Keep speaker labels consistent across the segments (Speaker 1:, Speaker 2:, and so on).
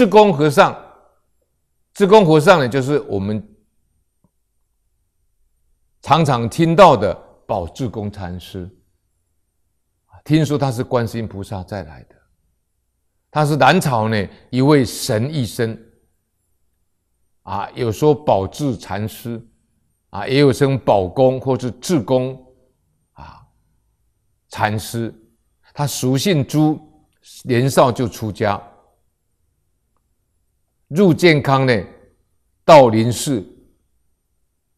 Speaker 1: 智公和尚，智公和尚呢，就是我们常常听到的宝智公禅师。听说他是观世音菩萨再来的，他是南朝呢一位神医生。啊，有说宝智禅师，啊，也有称宝公或是智公，啊，禅师。他俗姓朱，年少就出家。入健康呢，道林寺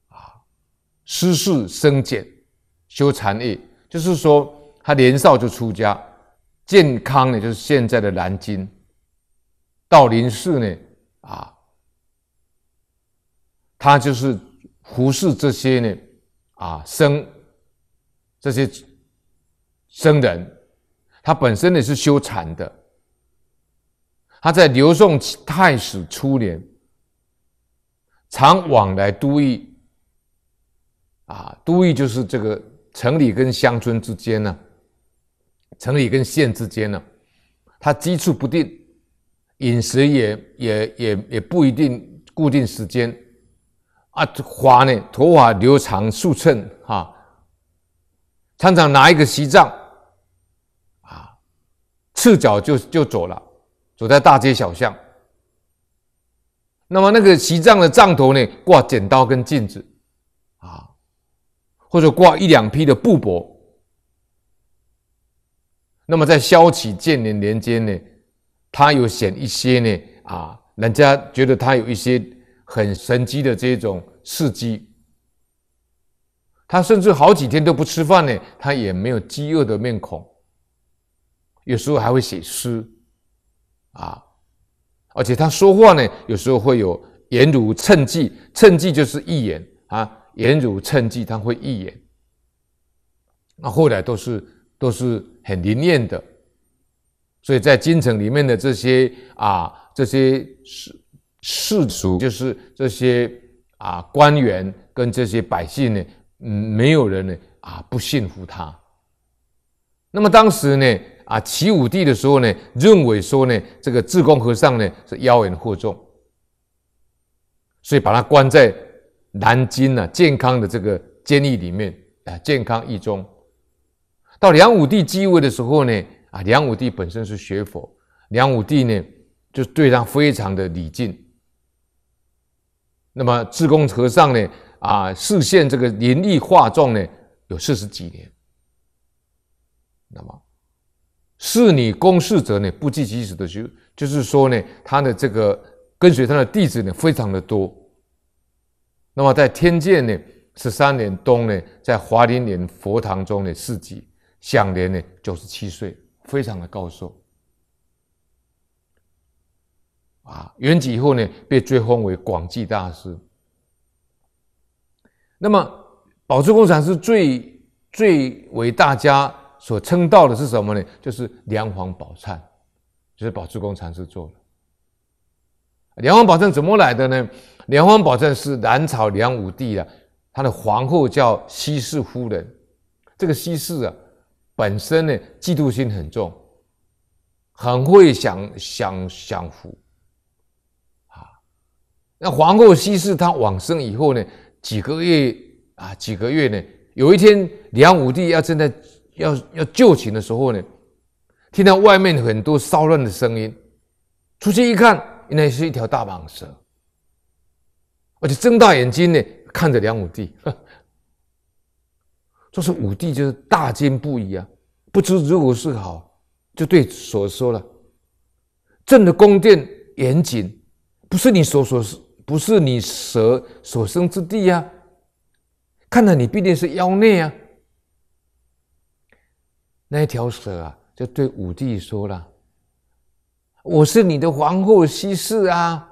Speaker 1: 啊，施事生俭，修禅业，就是说他年少就出家。健康呢，就是现在的南京。道林寺呢，啊，他就是服侍这些呢，啊，生这些生人，他本身呢是修禅的。他在刘宋太始初年，常往来都邑。啊，都邑就是这个城里跟乡村之间呢，城里跟县之间呢，他居处不定，饮食也也也也不一定固定时间。啊，发呢头发留长数寸，哈，常常拿一个席杖，啊，赤脚就就走了。走在大街小巷，那么那个席帐的帐头呢，挂剪刀跟镜子啊，或者挂一两匹的布帛。那么在萧起建年年间呢，他有显一些呢啊，人家觉得他有一些很神奇的这种事迹。他甚至好几天都不吃饭呢，他也没有饥饿的面孔。有时候还会写诗。啊，而且他说话呢，有时候会有言如趁机，趁机就是一言啊，言如趁机他会一言。那后来都是都是很灵验的，所以在京城里面的这些啊，这些士士族，就是这些啊官员跟这些百姓呢，嗯，没有人呢啊不信服他。那么当时呢？啊，齐武帝的时候呢，认为说呢，这个智公和尚呢是妖言惑众，所以把他关在南京呢健康的这个监狱里面啊，健康狱中。到梁武帝继位的时候呢，啊，梁武帝本身是学佛，梁武帝呢就对他非常的礼敬。那么智公和尚呢，啊，示现这个灵力化状呢，有四十几年，那么。侍女宫侍者呢不计其数的，就就是说呢，他的这个跟随他的弟子呢非常的多。那么在天界呢十三年冬呢，在华林园佛堂中的四疾享年呢九十七岁，非常的高寿。啊，圆寂以后呢，被追封为广济大师。那么宝珠公禅是最最为大家。所称道的是什么呢？就是梁皇宝忏，就是宝志公禅师做的。梁皇宝忏怎么来的呢？梁皇宝忏是南朝梁武帝的，他的皇后叫西氏夫人。这个西氏啊，本身呢嫉妒心很重，很会享享享福。啊，那皇后西氏她往生以后呢，几个月啊几个月呢，有一天梁武帝要正在要要就寝的时候呢，听到外面很多骚乱的声音，出去一看，原来是一条大蟒蛇。我就睁大眼睛呢，看着梁武帝，说 是武帝就是大惊不已啊，不知如何是好，就对所说了：“朕的宫殿严谨，不是你所所是，不是你蛇所生之地呀。看来你必定是妖孽啊。”那条蛇啊，就对武帝说了：“我是你的皇后西施啊，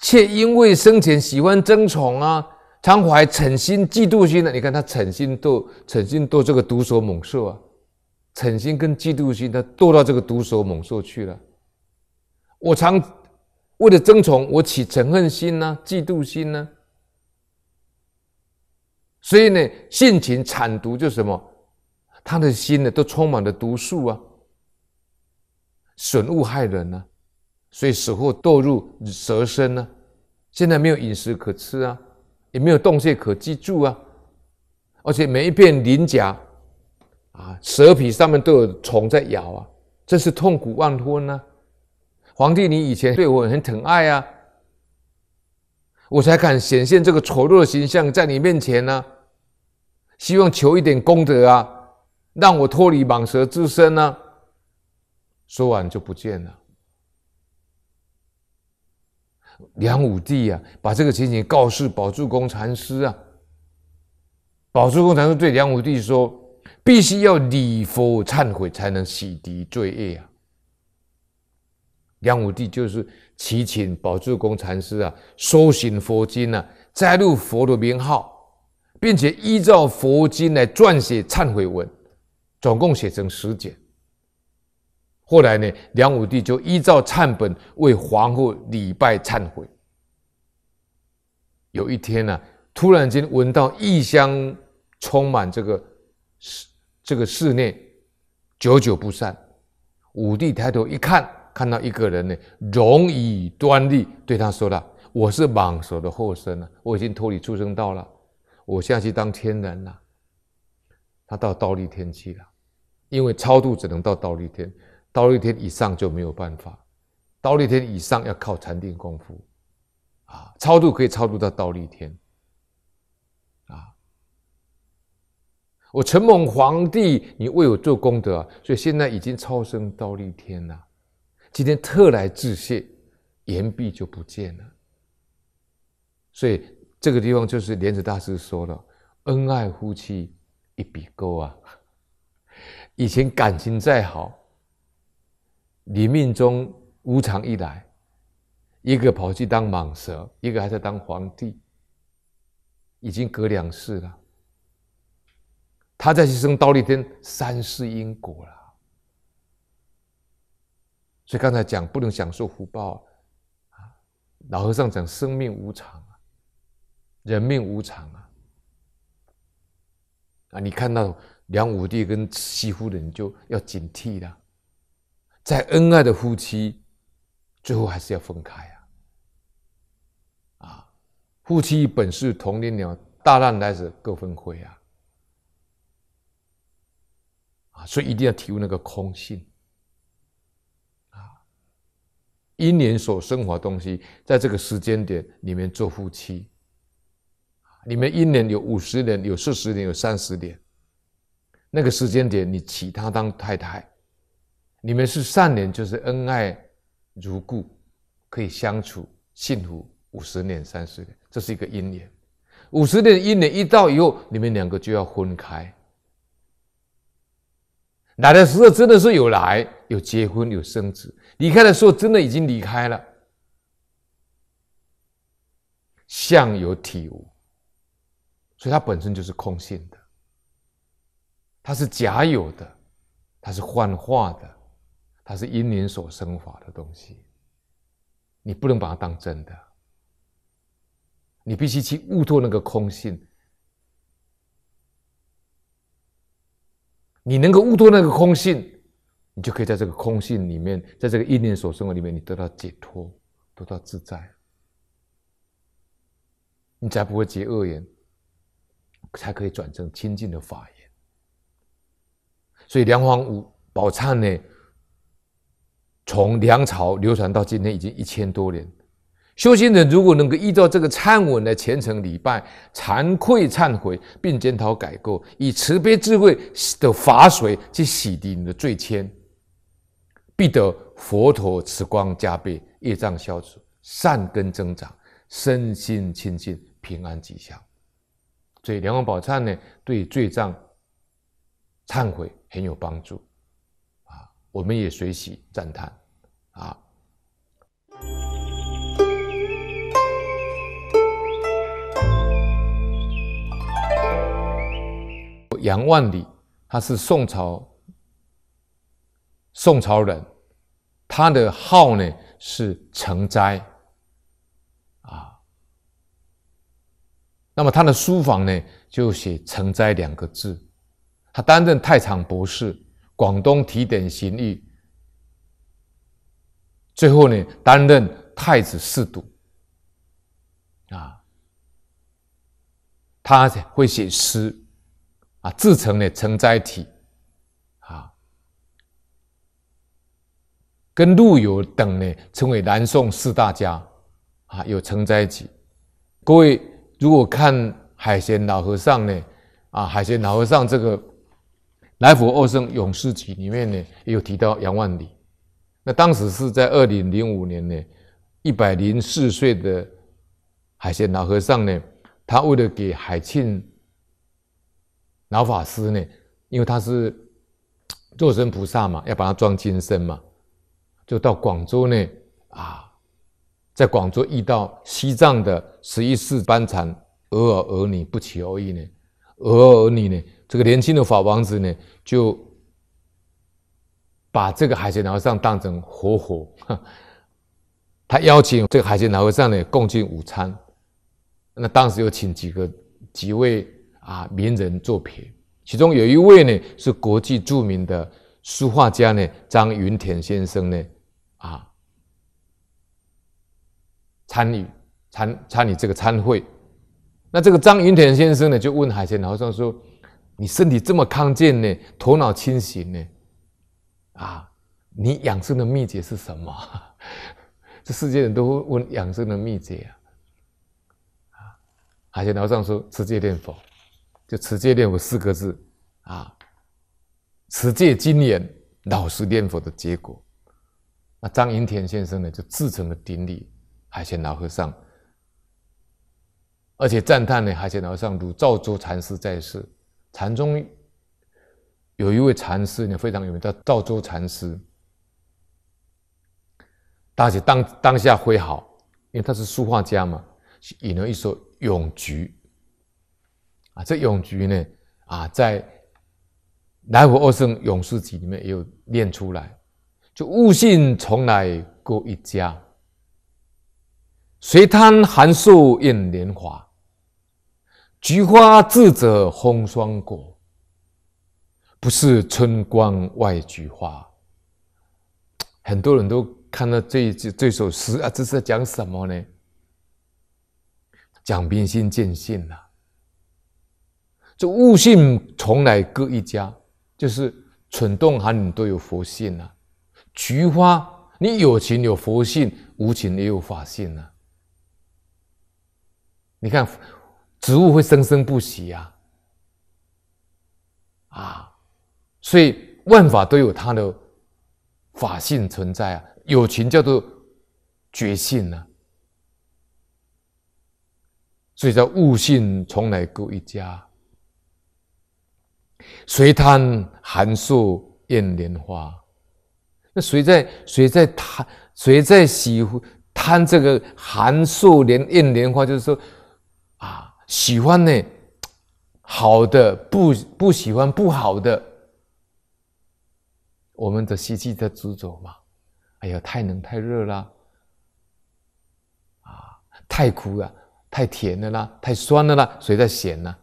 Speaker 1: 妾因为生前喜欢争宠啊，常怀逞心、嫉妒心的。你看他逞心斗，逞心斗这个毒蛇猛兽啊，逞心跟嫉妒心，他斗到这个毒蛇猛兽去了。我常为了争宠，我起嗔恨心呢，嫉妒心呢。所以呢，性情惨毒就什么？”他的心呢，都充满了毒素啊，损物害人呢，所以死后堕入蛇身呢。现在没有饮食可吃啊，也没有洞穴可居住啊，而且每一片鳞甲啊，蛇皮上面都有虫在咬啊，真是痛苦万分啊！皇帝，你以前对我很疼爱啊，我才敢显现这个丑陋的形象在你面前呢，希望求一点功德啊。让我脱离蟒蛇之身呢？说完就不见了。梁武帝啊，把这个情形告诉宝柱公禅师啊。宝柱公禅师对梁武帝说：“必须要礼佛忏悔，才能洗涤罪业啊。”梁武帝就是祈请宝柱公禅师啊，搜寻佛经啊，摘录佛的名号，并且依照佛经来撰写忏悔文。总共写成十卷。后来呢，梁武帝就依照忏本为皇后礼拜忏悔。有一天呢，突然间闻到异香充满这个室这个室内，久久不散。武帝抬头一看，看到一个人呢，容以端立，对他说了：“我是蟒蛇的后生啊，我已经脱离畜生道了，我下去当天人了。”他到倒立天气了。因为超度只能到倒立天，倒立天以上就没有办法，倒立天以上要靠禅定功夫，啊，超度可以超度到倒立天，啊，我承蒙皇帝你为我做功德，所以现在已经超生倒立天了，今天特来致谢，言毕就不见了，所以这个地方就是莲子大师说了，恩爱夫妻一笔勾啊。以前感情再好，你命中无常一来，一个跑去当蟒蛇，一个还在当皇帝，已经隔两世了。他在去生刀立天，三世因果了。所以刚才讲不能享受福报，啊，老和尚讲生命无常啊，人命无常啊，啊，你看到。梁武帝跟西夫人就要警惕了。再恩爱的夫妻，最后还是要分开啊！啊，夫妻本是同林鸟，大难来时各分飞啊！啊，所以一定要体悟那个空性啊！一年所生活东西，在这个时间点里面做夫妻，你们一年有五十年，有四十年，有三十年。那个时间点，你娶她当太太，你们是善缘，就是恩爱如故，可以相处幸福五十年、三十年，这是一个姻缘。五十年姻缘一到以后，你们两个就要分开。来的时候真的是有来，有结婚，有生子；离开的时候真的已经离开了，相有体无，所以它本身就是空性的。它是假有的，它是幻化的，它是因缘所生法的东西。你不能把它当真的，你必须去悟透那个空性。你能够悟透那个空性，你就可以在这个空性里面，在这个因缘所生的里面，你得到解脱，得到自在，你才不会结恶缘，才可以转成清净的法。所以《梁皇五宝忏》呢，从梁朝流传到今天已经一千多年。修行人如果能够依照这个忏文来虔诚礼拜、惭愧忏悔，并检讨改过，以慈悲智慧的法水去洗涤你的罪愆，必得佛陀慈光加倍，业障消除，善根增长，身心清净，平安吉祥。所以《梁王宝忏》呢，对罪障忏悔。很有帮助，啊，我们也随喜赞叹，啊。杨万里，他是宋朝，宋朝人，他的号呢是诚斋，啊，那么他的书房呢就写“诚斋”两个字。他担任太常博士、广东提点刑狱，最后呢，担任太子侍读。啊，他会写诗，啊，自成了承斋体，啊，跟陆游等呢称为南宋四大家，啊，有承斋体。各位如果看海贤老和尚呢，啊，海贤老和尚这个。《来佛二圣勇士集》里面呢，也有提到杨万里。那当时是在二零零五年呢，一百零四岁的海贤老和尚呢，他为了给海庆老法师呢，因为他是，坐身菩萨嘛，要把它装金身嘛，就到广州呢，啊，在广州遇到西藏的十一世班禅，尔尔女不起而已呢，尔尔女呢。这个年轻的法王子呢，就把这个海鲜和尚当成活佛。他邀请这个海鲜和尚呢共进午餐。那当时有请几个几位啊名人作陪，其中有一位呢是国际著名的书画家呢张云田先生呢啊参与参参与这个参会。那这个张云田先生呢就问海鲜和尚说。你身体这么康健呢，头脑清醒呢，啊，你养生的秘诀是什么？这世界人都会问养生的秘诀啊，啊，海贤老和尚说持戒念佛，就持戒念佛四个字，啊，持戒精严老实念佛的结果，那张云田先生呢就自成了顶礼海贤老和尚，而且赞叹呢海贤老和尚如赵州禅师在世。禅宗有一位禅师呢，非常有名，叫赵州禅师。大且当当下挥毫，因为他是书画家嘛，引了一首《咏菊》啊。这《咏菊》呢，啊，在《南无二圣咏诗集》里面也有念出来。就悟性从来过一家，随贪寒树映莲华。菊花自者红霜果，不是春光外菊花。很多人都看到这这首诗啊，这是在讲什么呢？讲冰心见性啊。这悟性从来各一家，就是蠢动含你都有佛性啊。菊花，你有情有佛性，无情也有法性啊。你看。植物会生生不息呀，啊，所以万法都有它的法性存在啊。有情叫做觉性呢，所以叫悟性从来各一家。谁贪寒树艳莲花？那谁在谁在贪？谁在喜贪这个寒树莲艳莲花？就是说。喜欢呢，好的不不喜欢不好的。我们的习气在执着嘛？哎呀，太冷太热啦，啊，太苦了，太甜的啦，太酸的啦，谁在咸呢？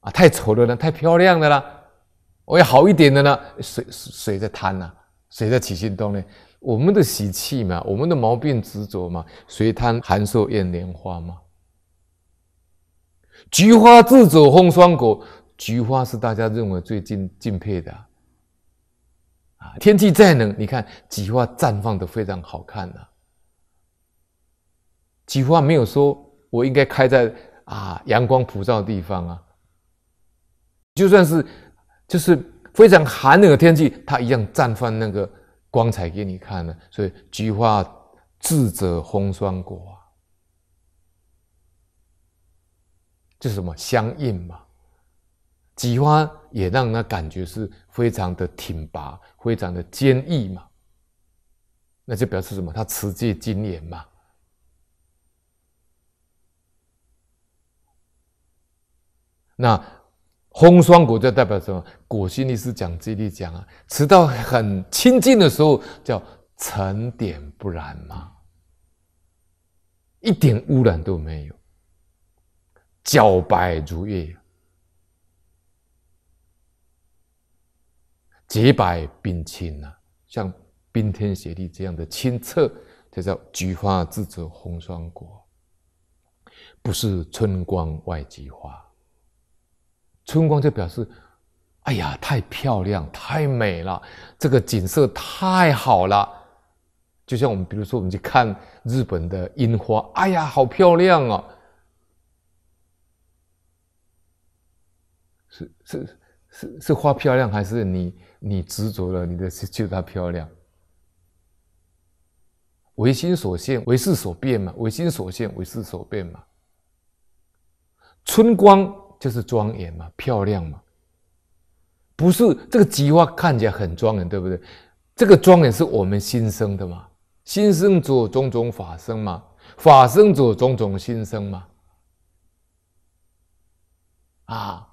Speaker 1: 啊，太丑的啦，太漂亮的啦，我要好一点的呢，谁谁在贪呢？谁在起心动念？我们的习气嘛，我们的毛病执着嘛，谁贪寒受艳莲花嘛？菊花自走红霜果，菊花是大家认为最敬敬佩的啊！天气再冷，你看菊花绽放的非常好看呢。菊花没有说我应该开在啊阳光普照的地方啊，就算是就是非常寒冷的天气，它一样绽放那个光彩给你看呢，所以菊花自者红霜果。就是什么相应嘛，菊花也让他感觉是非常的挺拔，非常的坚毅嘛，那就表示什么？他持戒精严嘛。那红双果就代表什么？果心力是讲这里讲啊，持到很清净的时候叫沉点不染嘛，一点污染都没有。皎白如玉，洁白冰清啊，像冰天雪地这样的清澈，这叫菊花自折红霜果。不是春光外菊花，春光就表示，哎呀，太漂亮，太美了，这个景色太好了。就像我们，比如说我们去看日本的樱花，哎呀，好漂亮啊。是是是花漂亮还是你你执着了你的就它漂亮？唯心所现，唯事所变嘛。唯心所现，唯事所变嘛。春光就是庄严嘛，漂亮嘛。不是这个菊花看起来很庄严，对不对？这个庄严是我们心生的嘛？心生者，种种法生嘛，法生者，种种心生嘛。啊！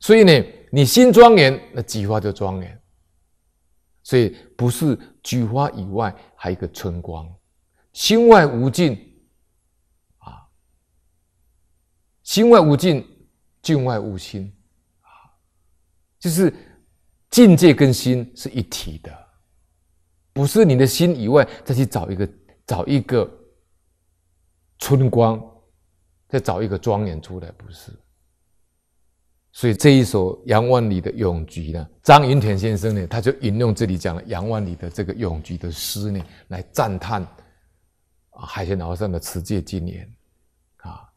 Speaker 1: 所以呢，你心庄严，那菊花就庄严。所以不是菊花以外，还有一个春光，心外无境，啊，心外无境，境外无心，啊，就是境界跟心是一体的，不是你的心以外，再去找一个，找一个春光，再找一个庄严出来，不是。所以这一首杨万里的咏菊呢，张云田先生呢，他就引用这里讲了杨万里的这个咏菊的诗呢，来赞叹，啊，海仙老上的持界经年。啊。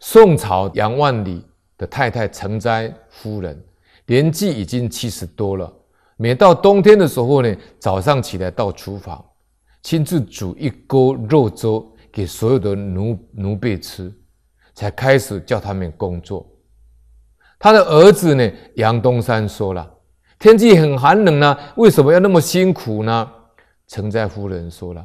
Speaker 1: 宋朝杨万里的太太陈斋夫人，年纪已经七十多了。每到冬天的时候呢，早上起来到厨房亲自煮一锅肉粥给所有的奴奴婢吃，才开始叫他们工作。他的儿子呢，杨东山说了：“天气很寒冷呢，为什么要那么辛苦呢？”承载夫人说了：“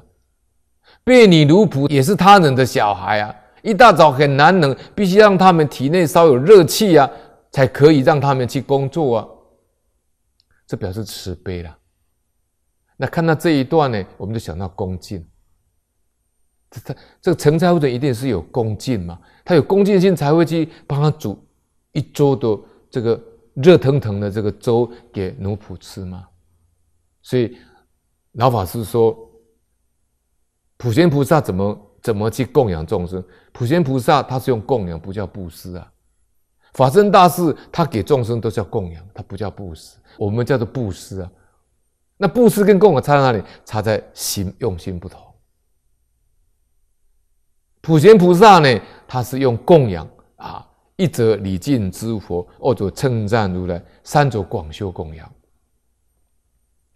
Speaker 1: 婢女奴仆也是他人的小孩啊，一大早很寒冷，必须让他们体内稍有热气啊，才可以让他们去工作啊。”这表示慈悲了。那看到这一段呢，我们就想到恭敬。这这这个成才或者一定是有恭敬嘛？他有恭敬心才会去帮他煮一桌的这个热腾腾的这个粥给奴仆吃嘛。所以老法师说，普贤菩萨怎么怎么去供养众生？普贤菩萨他是用供养，不叫布施啊。法身大士他给众生都叫供养，他不叫布施。我们叫做布施啊。那布施跟供养差在哪里？差在心，用心不同。普贤菩萨呢，他是用供养啊，一则礼敬之佛，二者称赞如来，三者广修供养。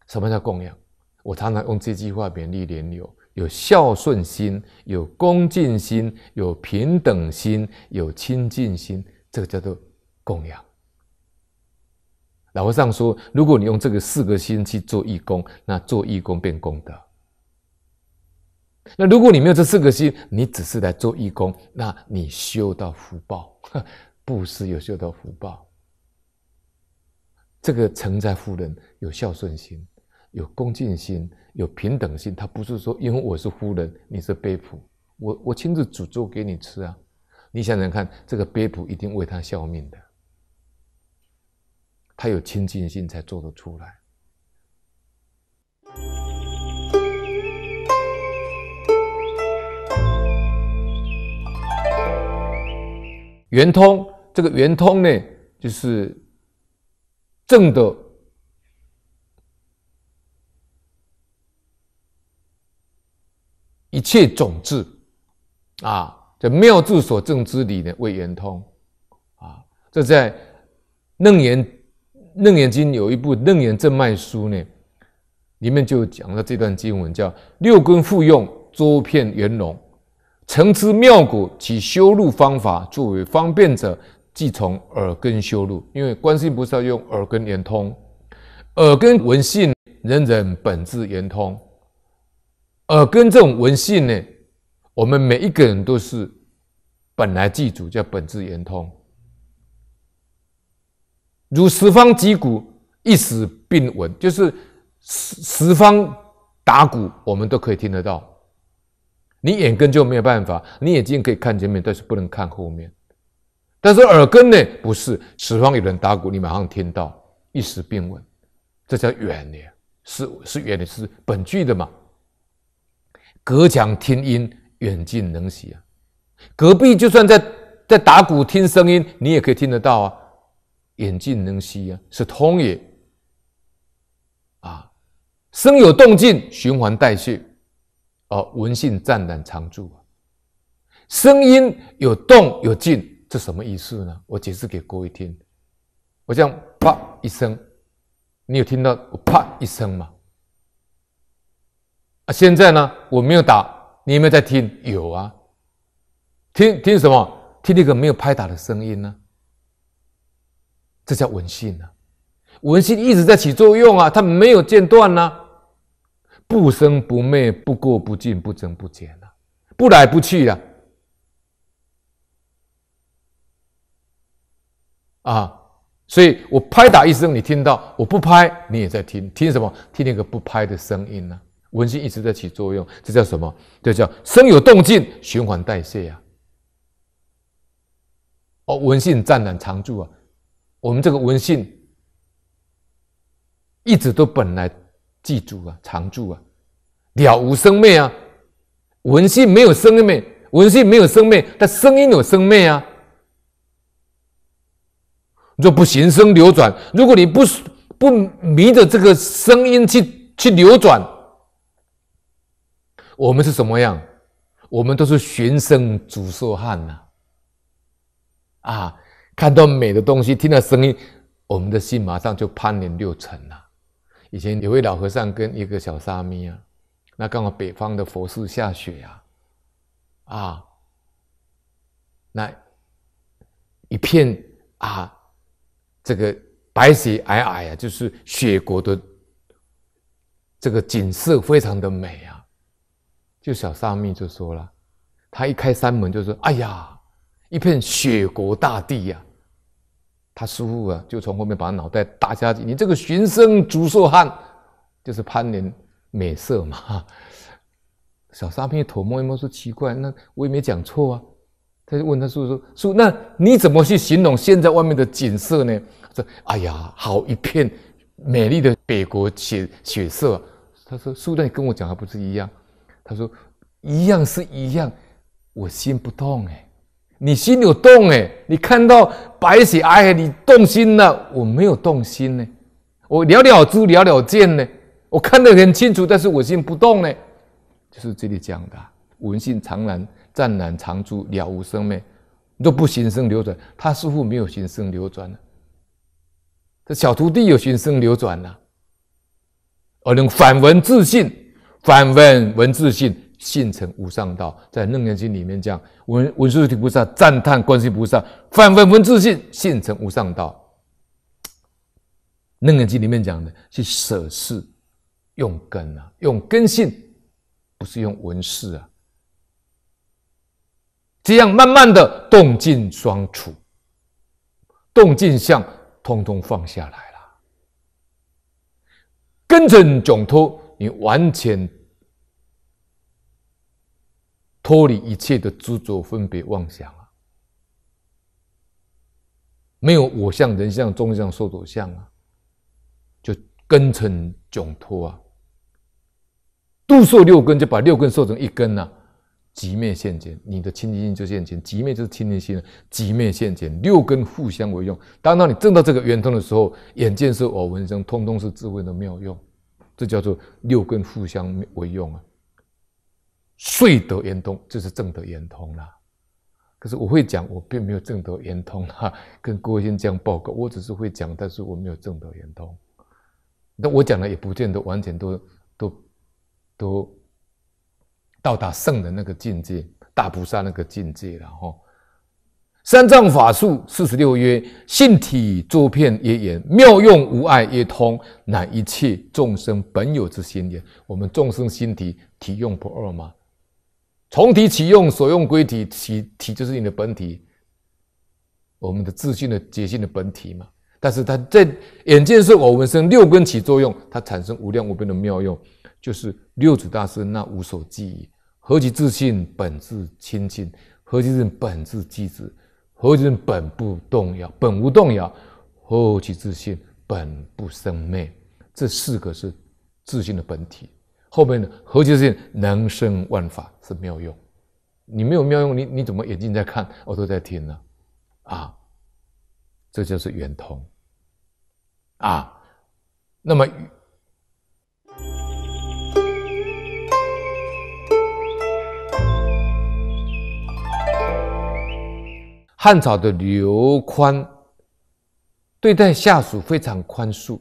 Speaker 1: 什么叫供养？我常常用这句话勉励莲友：有孝顺心，有恭敬心，有平等心，有亲近心。这个叫做供养。老和尚说：“如果你用这个四个心去做义工，那做义工变功德。那如果你没有这四个心，你只是来做义工，那你修到福报，布施有修到福报。这个承在夫人有孝顺心，有恭敬心，有平等心。他不是说因为我是夫人，你是卑仆，我我亲自煮粥给你吃啊。”你想想看，这个卑仆一定为他效命的，他有亲近心才做得出来。圆通，这个圆通呢，就是正的一切种子啊。这妙智所证之理呢，为圆通啊。这在《楞严》《楞严经》有一部《楞严正脉书》呢，里面就讲到这段经文，叫“六根复用，诸片圆融，成之妙果，其修路方法，作为方便者，即从耳根修路。因为观世音菩萨用耳根圆通，耳根闻性，人人本自圆通，耳根这种闻性呢。”我们每一个人都是本来具足，叫本质圆通。如十方击鼓，一时并闻，就是十十方打鼓，我们都可以听得到。你眼根就没有办法，你眼睛可以看前面，但是不能看后面。但是耳根呢？不是十方有人打鼓，你马上听到，一时并闻，这叫远的，是是远的，是本具的嘛。隔墙听音。远近能息啊，隔壁就算在在打鼓听声音，你也可以听得到啊。远近能息啊，是通也啊。声有动静，循环代谢，哦，闻性湛然常住啊。声音有动有静，这什么意思呢？我解释给各位听。我样啪一声，你有听到我啪一声吗？啊，现在呢，我没有打。你有没有在听？有啊，听听什么？听那个没有拍打的声音呢？这叫闻性呢。闻性一直在起作用啊，它没有间断呢。不生不灭，不过不净，不增不减啊，不来不去的啊。所以我拍打一声，你听到；我不拍，你也在听。听什么？听那个不拍的声音呢？文性一直在起作用，这叫什么？这叫生有动静，循环代谢啊！哦，文性湛然常住啊！我们这个文性一直都本来记住啊，常住啊，了无生灭啊。文性没有生灭，文性没有生灭，但声音有生灭啊。若不行声流转，如果你不不迷着这个声音去去流转。我们是什么样？我们都是寻声主受汉呐！啊，看到美的东西，听到声音，我们的心马上就攀连六层了。以前有位老和尚跟一个小沙弥啊，那刚好北方的佛寺下雪呀，啊，那一片啊，这个白雪皑皑啊，就是雪国的这个景色非常的美啊。就小沙弥就说了，他一开山门就说：“哎呀，一片雪国大地呀！”他师傅啊，就从后面把脑袋打下去。你这个寻声逐臭汉，就是攀连美色嘛。小沙弥头摸一摸，说：“奇怪，那我也没讲错啊。”他就问他叔叔说：“叔，那你怎么去形容现在外面的景色呢？”说：“哎呀，好一片美丽的北国雪雪色。”他说：“叔，那你跟我讲还不是一样。”他说：“一样是一样，我心不动哎，你心有动哎，你看到白雪哎，你动心了，我没有动心呢，我了了之，了了见呢，我看得很清楚，但是我心不动呢，就是这里讲的，文性常然，湛然常住，了无生灭，都不行生流转，他似乎没有行生流转呢。这小徒弟有行生流转呢，而能反闻自性。”反问文字性，性成无上道。在楞严经里面讲，文文殊菩萨赞叹观世菩萨，反问文字性，性成无上道。楞严经里面讲的，是舍事用根啊，用根性，不是用文字啊。这样慢慢的动静双处，动静相通通放下来了，根尘总脱。你完全脱离一切的执着、分别、妄想啊！没有我相、人相、众相、寿者相啊，就根尘迥脱啊！度受六根，就把六根受成一根啊。极灭现前，你的清净心就现前，极灭就是清净心了。灭现前，六根互相为用。当当你证到这个圆通的时候，眼见是耳闻声，通通是智慧的妙用。这叫做六根互相为用啊，睡得圆通，这是正德圆通啦。可是我会讲，我并没有正德圆通啊，跟郭先生报告，我只是会讲，但是我没有正德圆通。那我讲了也不见得完全都都都到达圣的那个境界，大菩萨那个境界，然后。三藏法术四十六曰：性体作片也言，妙用无碍也通，乃一切众生本有之心也。我们众生心体体用不二吗？从体起用，所用归体，体体就是你的本体，我们的自信的觉性的本体嘛。但是它在眼见是我闻声、六根起作用，它产生无量无边的妙用，就是六祖大师那无所寄忆，何其自信本自清净，何其自信本自机智。何其本不动摇，本无动摇；何其自信，本不生灭。这四个是自信的本体。后面的何其自信能生万法是妙用。你没有妙用，你你怎么眼睛在看，我都在听呢？啊，这就是圆通。啊，那么。汉朝的刘宽对待下属非常宽恕，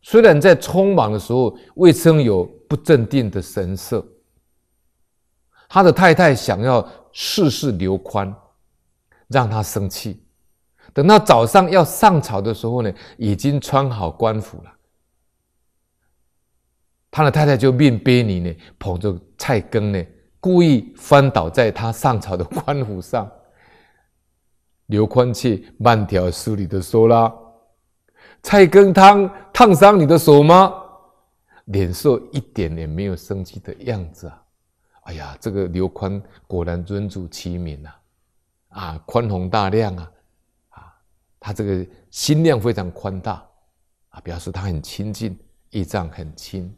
Speaker 1: 虽然在匆忙的时候未曾有不镇定的神色。他的太太想要试试刘宽，让他生气。等到早上要上朝的时候呢，已经穿好官服了。他的太太就命卑女呢捧着菜羹呢，故意翻倒在他上朝的官服上。刘宽却慢条斯理地说啦：“菜根汤烫伤你的手吗？”脸色一点也没有生气的样子啊！哎呀，这个刘宽果然尊主其名啊！啊，宽宏大量啊，啊，他这个心量非常宽大啊，表示他很亲近，义仗很亲。